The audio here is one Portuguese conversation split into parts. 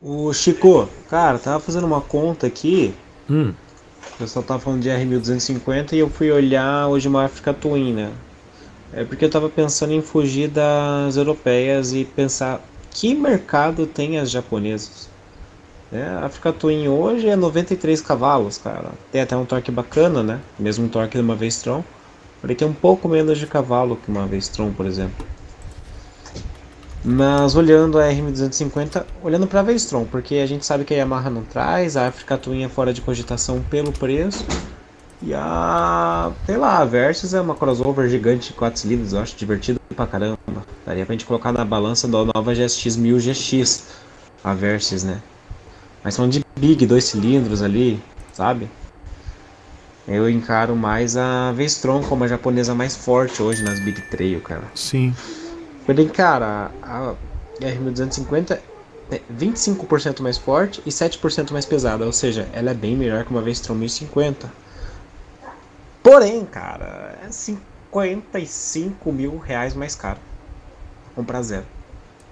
O Chico, cara, tava fazendo uma conta aqui. Hum. O pessoal tava falando de R1250 e eu fui olhar hoje uma África Twin, né? É porque eu tava pensando em fugir das europeias e pensar que mercado tem as japonesas. É, a África Twin hoje é 93 cavalos, cara. Tem até um torque bacana, né? Mesmo torque de uma Vestron. porém tem um pouco menos de cavalo que uma Vestron, por exemplo. Mas olhando a RM250, olhando para a Vestron, porque a gente sabe que a Yamaha não traz, a Africa Twin é fora de cogitação pelo preço. E a, sei lá, a Versus é uma crossover gigante de 4 cilindros, eu acho divertido pra caramba. Daria pra gente colocar na balança da nova GSX 1000 GX, a Versus, né? Mas são de big, dois cilindros ali, sabe? Eu encaro mais a Vestron como a japonesa mais forte hoje nas Big Trail, cara. Sim porém cara, a, a R1250 é 25% mais forte e 7% mais pesada, ou seja, ela é bem melhor que uma Vestron 1050. Porém, cara, é 55 mil reais mais caro. Comprar zero.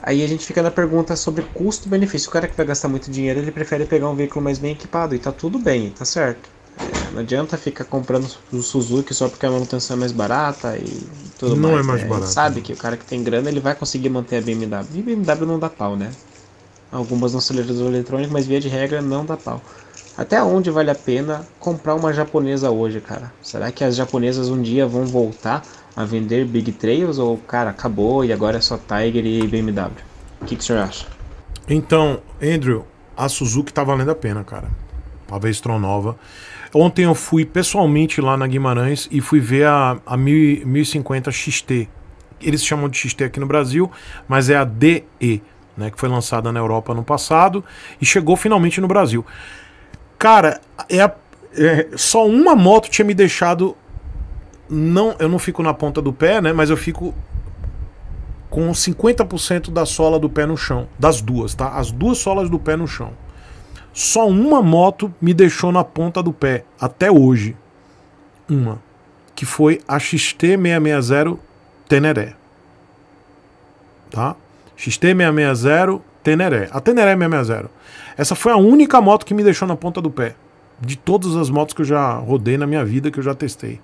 Aí a gente fica na pergunta sobre custo-benefício. O cara que vai gastar muito dinheiro, ele prefere pegar um veículo mais bem equipado. E tá tudo bem, tá certo. Não adianta ficar comprando o Suzuki só porque a manutenção é mais barata e tudo não mais. Não é mais né? barato. Sabe né? que o cara que tem grana ele vai conseguir manter a BMW. E BMW não dá pau, né? Algumas não aceleradoras eletrônicas, mas via de regra não dá pau. Até onde vale a pena comprar uma japonesa hoje, cara? Será que as japonesas um dia vão voltar a vender Big Trails ou, cara, acabou e agora é só Tiger e BMW? O que, que o senhor acha? Então, Andrew, a Suzuki tá valendo a pena, cara. A Vestron nova. Ontem eu fui pessoalmente lá na Guimarães e fui ver a, a 1050 XT. Eles chamam de XT aqui no Brasil, mas é a DE, né, que foi lançada na Europa no passado e chegou finalmente no Brasil. Cara, é, a, é só uma moto tinha me deixado não, eu não fico na ponta do pé, né, mas eu fico com 50% da sola do pé no chão, das duas, tá? As duas solas do pé no chão. Só uma moto me deixou na ponta do pé, até hoje. Uma. Que foi a XT660 Teneré. Tá? XT660 Teneré. A Teneré 660. Essa foi a única moto que me deixou na ponta do pé. De todas as motos que eu já rodei na minha vida, que eu já testei.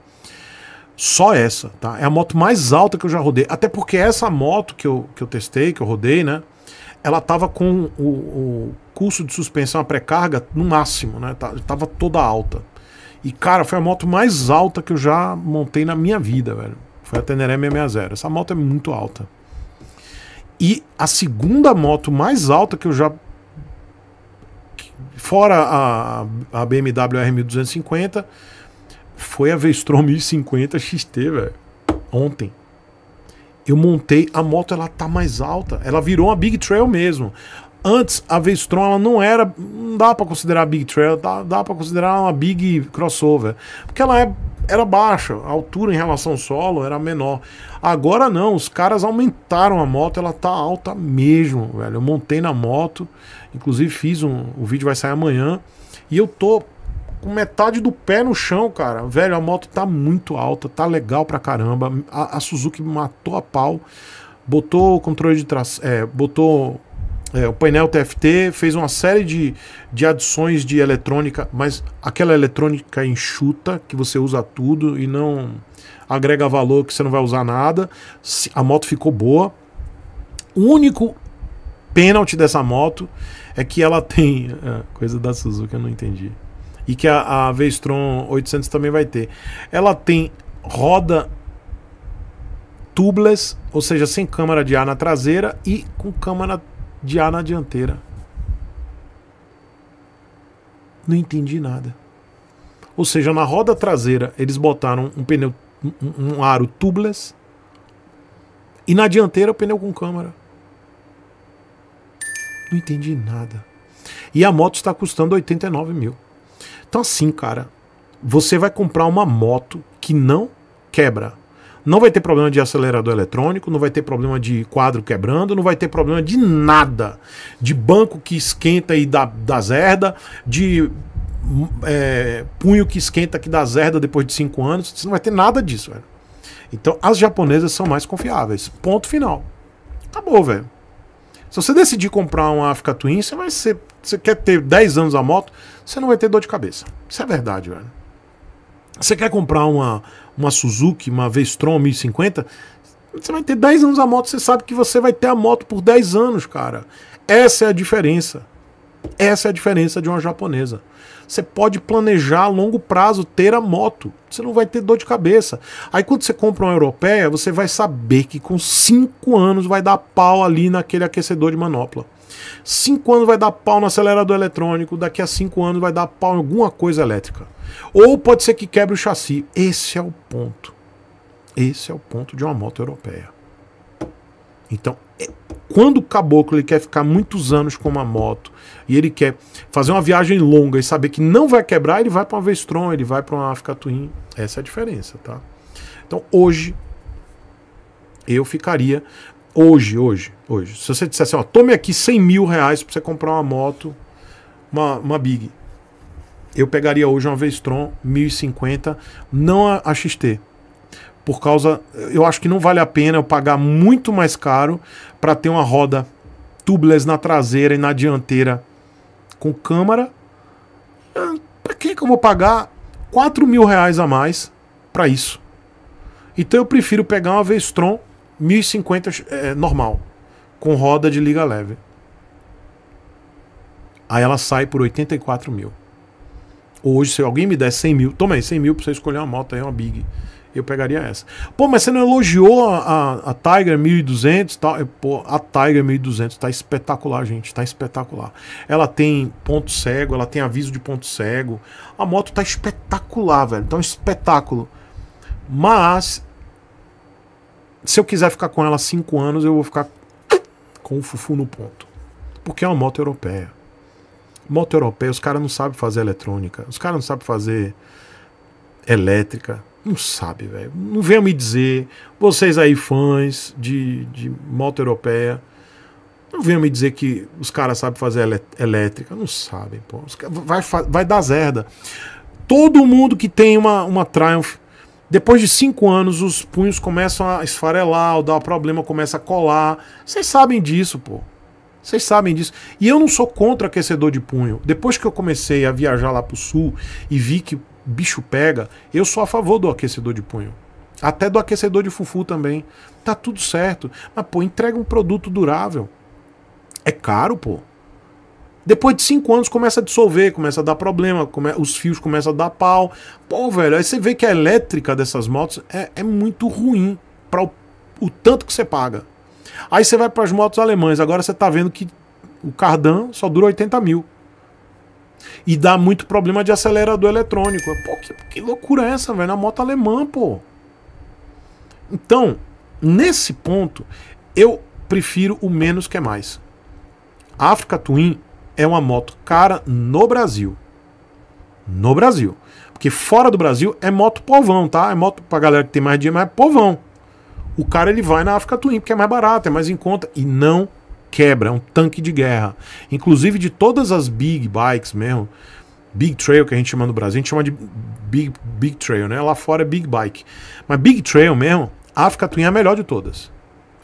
Só essa, tá? É a moto mais alta que eu já rodei. Até porque essa moto que eu, que eu testei, que eu rodei, né? ela estava com o, o, curso de suspensão à pré-carga no máximo, né? Tá, tava toda alta. E, cara, foi a moto mais alta que eu já montei na minha vida, velho. Foi a Teneré 660. Essa moto é muito alta. E a segunda moto mais alta que eu já. Fora a, a BMW R1250, foi a Vestron 1050 XT, velho. Ontem eu montei, a moto ela tá mais alta, ela virou uma Big Trail mesmo. Antes a Vestron ela não era, não dá para considerar Big Trail, dá, dá para considerar uma Big Crossover, porque ela é, era baixa, a altura em relação ao solo era menor. Agora não, os caras aumentaram a moto, ela tá alta mesmo, velho. Eu montei na moto, inclusive fiz um, o vídeo vai sair amanhã, e eu tô com metade do pé no chão, cara. Velho, a moto tá muito alta, tá legal pra caramba. A, a Suzuki matou a pau, botou o controle de tração, é, botou é, o painel TFT, fez uma série de, de adições de eletrônica, mas aquela eletrônica enxuta que você usa tudo e não agrega valor que você não vai usar nada. A moto ficou boa. O único pênalti dessa moto é que ela tem. Ah, coisa da Suzuki, eu não entendi e que a, a Vestron 800 também vai ter. Ela tem roda tubeless, ou seja, sem câmara de ar na traseira e com câmara de ar na dianteira. Não entendi nada. Ou seja, na roda traseira eles botaram um pneu um, um aro tubeless e na dianteira o pneu com câmara. Não entendi nada. E a moto está custando 89 mil. Então, assim, cara, você vai comprar uma moto que não quebra. Não vai ter problema de acelerador eletrônico, não vai ter problema de quadro quebrando, não vai ter problema de nada. De banco que esquenta e dá, dá zerda, de hum, é, punho que esquenta que dá zerda depois de cinco anos. Você não vai ter nada disso, velho. Então as japonesas são mais confiáveis. Ponto final. Acabou, velho. Se você decidir comprar uma Africa Twin, você vai ser você quer ter 10 anos a moto, você não vai ter dor de cabeça. Isso é verdade, velho. Você quer comprar uma, uma Suzuki, uma Vestron 1050, você vai ter 10 anos a moto, você sabe que você vai ter a moto por 10 anos, cara. Essa é a diferença. Essa é a diferença de uma japonesa. Você pode planejar a longo prazo ter a moto. Você não vai ter dor de cabeça. Aí quando você compra uma europeia, você vai saber que com 5 anos vai dar pau ali naquele aquecedor de manopla. Cinco anos vai dar pau no acelerador eletrônico, daqui a cinco anos vai dar pau em alguma coisa elétrica. Ou pode ser que quebre o chassi. Esse é o ponto. Esse é o ponto de uma moto europeia. Então, é, quando o caboclo ele quer ficar muitos anos com uma moto e ele quer fazer uma viagem longa e saber que não vai quebrar, ele vai para uma Vestron, ele vai para uma Africa Twin. Essa é a diferença, tá? Então, hoje eu ficaria Hoje, hoje, hoje. Se você dissesse, assim, ó, tome aqui 100 mil reais para você comprar uma moto, uma, uma Big. Eu pegaria hoje uma Vestron 1050, não a, a XT. Por causa. Eu acho que não vale a pena eu pagar muito mais caro para ter uma roda tubeless na traseira e na dianteira com câmara. Ah, para que, que eu vou pagar 4 mil reais a mais para isso? Então eu prefiro pegar uma Vestron 1050 é, normal, com roda de liga leve. Aí ela sai por 84 mil. Hoje, se alguém me der 100 mil, toma aí 100 mil pra você escolher uma moto aí, uma Big. Eu pegaria essa. Pô, mas você não elogiou a, a, a Tiger 1200 tal? Tá? Pô, a Tiger 1200 tá espetacular, gente. Tá espetacular. Ela tem ponto cego, ela tem aviso de ponto cego. A moto tá espetacular, velho. Tá um espetáculo. Mas se eu quiser ficar com ela cinco anos, eu vou ficar com o fufu no ponto. Porque é uma moto europeia. Moto europeia, os caras não sabem fazer eletrônica, os caras não sabem fazer elétrica. Não sabe, velho. Não venham me dizer, vocês aí fãs de, de moto europeia, não venham me dizer que os caras sabem fazer elétrica. Não sabem, pô. Vai, vai dar zerda. Todo mundo que tem uma, uma Triumph depois de cinco anos, os punhos começam a esfarelar, o dar problema começa a colar. Vocês sabem disso, pô. Vocês sabem disso. E eu não sou contra aquecedor de punho. Depois que eu comecei a viajar lá pro sul e vi que bicho pega, eu sou a favor do aquecedor de punho. Até do aquecedor de fufu também. Tá tudo certo. Mas, pô, entrega um produto durável. É caro, pô. Depois de cinco anos começa a dissolver, começa a dar problema, come... os fios começam a dar pau. Pô, velho, aí você vê que a elétrica dessas motos é, é muito ruim para o... o, tanto que você paga. Aí você vai para as motos alemãs, agora você está vendo que o cardan só dura 80 mil. E dá muito problema de acelerador eletrônico. Pô, que, que loucura é essa, velho? Na moto alemã, pô. Então, nesse ponto, eu prefiro o menos que é mais. A África Twin é uma moto cara no Brasil. No Brasil. Porque fora do Brasil é moto povão, tá? É moto pra galera que tem mais dinheiro, mas é povão. O cara ele vai na África Twin, porque é mais barato, é mais em conta e não quebra, é um tanque de guerra. Inclusive de todas as big bikes mesmo, big trail que a gente chama no Brasil, a gente chama de big, big trail, né? Lá fora é big bike. Mas big trail mesmo, a África Twin é a melhor de todas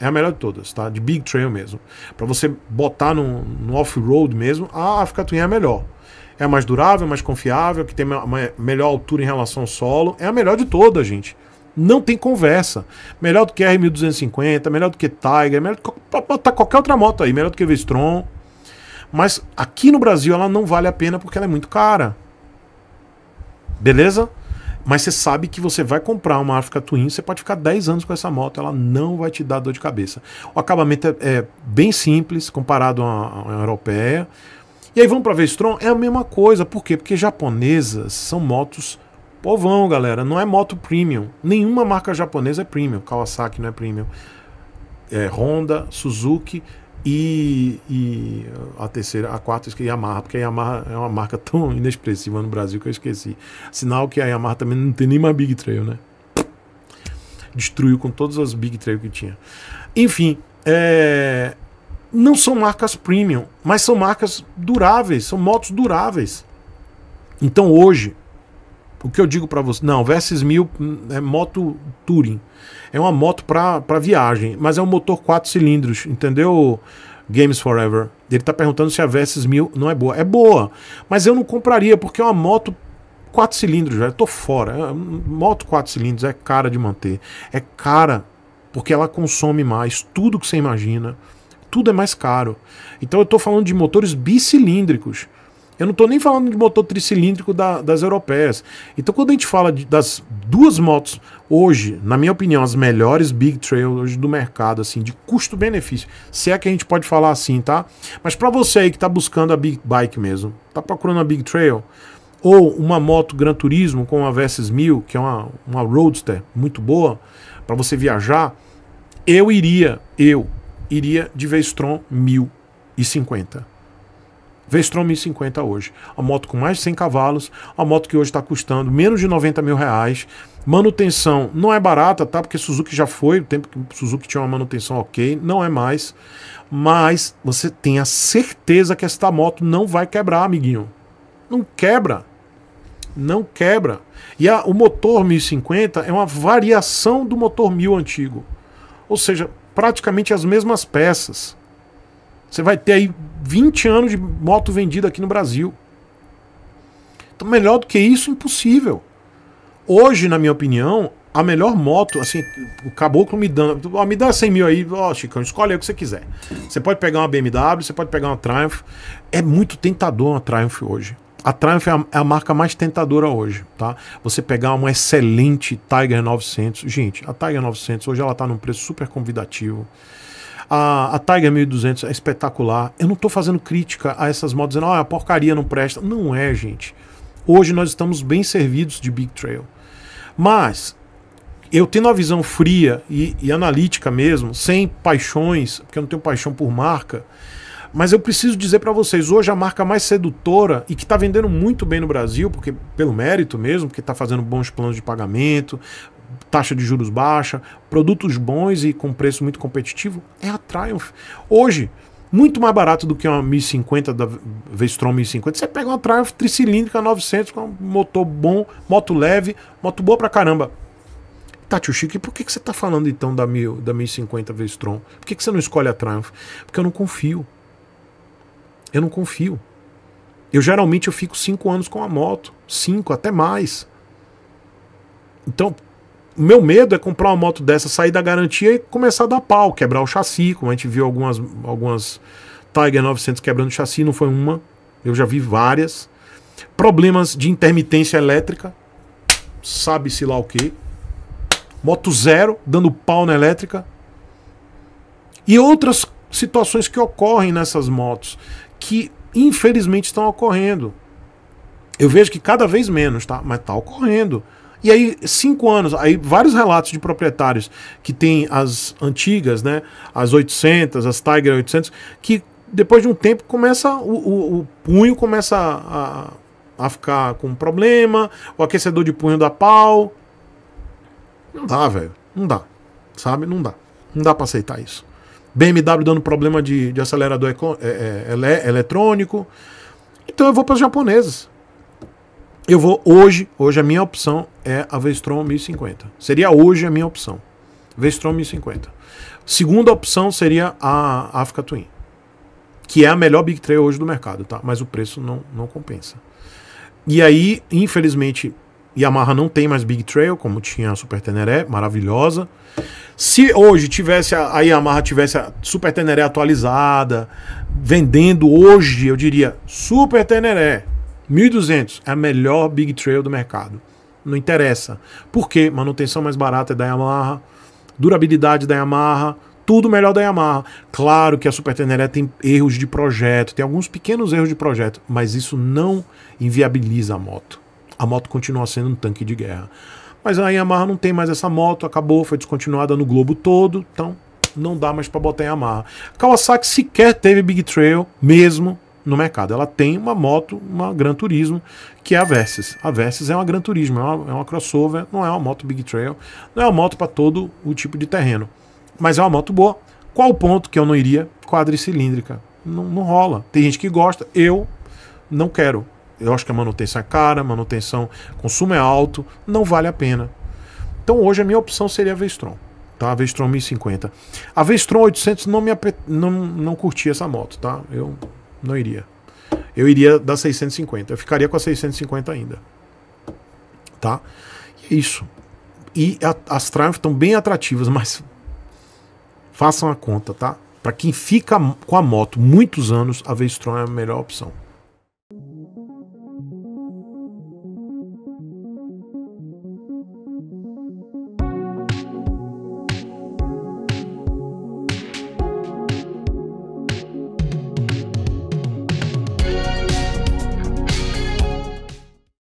é a melhor de todas, tá? De Big Trail mesmo. Para você botar no, no off-road mesmo, a Africa Twin é a melhor. É a mais durável, é mais confiável, que tem uma melhor altura em relação ao solo. É a melhor de todas, gente. Não tem conversa. Melhor do que R1250, melhor do que Tiger, melhor do que botar qualquer outra moto aí, melhor do que V-Strom. Mas aqui no Brasil ela não vale a pena porque ela é muito cara. Beleza? Mas você sabe que você vai comprar uma Africa Twin, você pode ficar 10 anos com essa moto, ela não vai te dar dor de cabeça. O acabamento é, é bem simples comparado a uma, a uma europeia. E aí vamos para a Vestron, é a mesma coisa. Por quê? Porque japonesas são motos povão, galera. Não é moto premium. Nenhuma marca japonesa é premium. Kawasaki não é premium. É, Honda, Suzuki e, e, a terceira, a quarta, eu Yamaha, porque a Yamaha é uma marca tão inexpressiva no Brasil que eu esqueci. Sinal que a Yamaha também não tem nem mais Big Trail, né? Destruiu com todas as Big Trail que tinha. Enfim, é... não são marcas premium, mas são marcas duráveis, são motos duráveis. Então hoje, o que eu digo para você, não, Versys 1000 hum, é moto touring. É uma moto para viagem, mas é um motor quatro cilindros, entendeu? Games Forever. Ele tá perguntando se a Versys 1000 não é boa. É boa, mas eu não compraria porque é uma moto quatro cilindros, já tô fora. É, hum, moto quatro cilindros é cara de manter, é cara porque ela consome mais, tudo que você imagina, tudo é mais caro. Então eu tô falando de motores bicilíndricos. Eu não estou nem falando de motor tricilíndrico da, das europeias. Então, quando a gente fala de, das duas motos hoje, na minha opinião, as melhores Big Trail hoje do mercado, assim, de custo-benefício, se é que a gente pode falar assim, tá? Mas para você aí que está buscando a Big Bike mesmo, tá procurando a Big Trail, ou uma moto Gran Turismo com a Versys 1000, que é uma, uma Roadster muito boa, para você viajar, eu iria, eu iria de Vestron 1050 Vestron 1050 hoje. A moto com mais de 100 cavalos, a moto que hoje está custando menos de 90 mil reais. Manutenção não é barata, tá? Porque Suzuki já foi, o tempo que Suzuki tinha uma manutenção ok, não é mais. Mas você tem a certeza que esta moto não vai quebrar, amiguinho. Não quebra. Não quebra. E a, o motor 1050 é uma variação do motor 1000 antigo. Ou seja, praticamente as mesmas peças. Você vai ter aí 20 anos de moto vendida aqui no Brasil. Então, melhor do que isso, impossível. Hoje, na minha opinião, a melhor moto, assim, o caboclo me dando. Ó, me dá 100 mil aí, ó, Chicão, escolhe aí o que você quiser. Você pode pegar uma BMW, você pode pegar uma Triumph. É muito tentador uma Triumph hoje. A Triumph é a, é a marca mais tentadora hoje, tá? Você pegar uma excelente Tiger 900. Gente, a Tiger 900 hoje ela tá num preço super convidativo. A, a Tiger 1200 é espetacular. Eu não estou fazendo crítica a essas motos dizendo, ah, a porcaria não presta. Não é, gente. Hoje nós estamos bem servidos de Big Trail. Mas eu tendo uma visão fria e, e analítica mesmo, sem paixões, porque eu não tenho paixão por marca, mas eu preciso dizer para vocês, hoje a marca mais sedutora e que está vendendo muito bem no Brasil, porque pelo mérito mesmo, porque está fazendo bons planos de pagamento, taxa de juros baixa, produtos bons e com preço muito competitivo, é a Triumph. Hoje, muito mais barato do que uma 1050 da Vestron 1050. Você pega uma Triumph tricilíndrica 900 com um motor bom, moto leve, moto boa pra caramba. Tá, tio Chico, e por que, que você tá falando então da, mil, da 1050 Vestron? Por que, que você não escolhe a Triumph? Porque eu não confio. Eu não confio. Eu geralmente eu fico 5 anos com a moto, 5 até mais. Então, meu medo é comprar uma moto dessa, sair da garantia e começar a dar pau, quebrar o chassi, como a gente viu algumas, algumas Tiger 900 quebrando chassi, não foi uma, eu já vi várias. Problemas de intermitência elétrica, sabe-se lá o que. Moto zero, dando pau na elétrica. E outras situações que ocorrem nessas motos, que infelizmente estão ocorrendo. Eu vejo que cada vez menos, tá? Mas tá ocorrendo. E aí, cinco anos, aí vários relatos de proprietários que tem as antigas, né? As 800, as Tiger 800, que depois de um tempo começa, o, o, o punho começa a, a ficar com problema, o aquecedor de punho dá pau. Não dá, velho. Não dá. Sabe? Não dá. Não dá para aceitar isso. BMW dando problema de, de acelerador é, é, é, é, eletrônico. Então eu vou para os japoneses. Eu vou hoje, hoje a minha opção é a Vestron 1050. Seria hoje a minha opção. Vestron 1050. Segunda opção seria a Africa Twin, que é a melhor Big Trail hoje do mercado, tá? Mas o preço não, não compensa. E aí, infelizmente, Yamaha não tem mais Big Trail, como tinha a Super Teneré, maravilhosa. Se hoje tivesse a, a, Yamaha tivesse a Super Teneré atualizada, vendendo hoje, eu diria Super Teneré 1.200 é a melhor Big Trail do mercado. Não interessa. Por quê? Manutenção mais barata é da Yamaha, durabilidade da Yamaha, tudo melhor da Yamaha. Claro que a Super Tenere tem erros de projeto, tem alguns pequenos erros de projeto, mas isso não inviabiliza a moto. A moto continua sendo um tanque de guerra. Mas a Yamaha não tem mais essa moto, acabou, foi descontinuada no globo todo, então não dá mais para botar a Yamaha. Kawasaki sequer teve Big Trail mesmo no mercado. Ela tem uma moto, uma Gran Turismo, que é a Versys. A Versys é uma Gran Turismo, é uma, é uma crossover, não é uma moto Big Trail, não é uma moto para todo o tipo de terreno. Mas é uma moto boa. Qual o ponto que eu não iria? Quadricilíndrica. Não, não rola. Tem gente que gosta, eu não quero. Eu acho que a manutenção é cara, manutenção, consumo é alto, não vale a pena. Então hoje a minha opção seria a Vestron tá? A Vestron 1050. A Vestron 800 não me apet... não, não curti essa moto, tá? Eu não iria. Eu iria da 650. Eu ficaria com a 650 ainda. Tá? E é isso. E a, as Triumph estão bem atrativas, mas façam a conta, tá? Para quem fica com a moto muitos anos, a V-Strom é a melhor opção.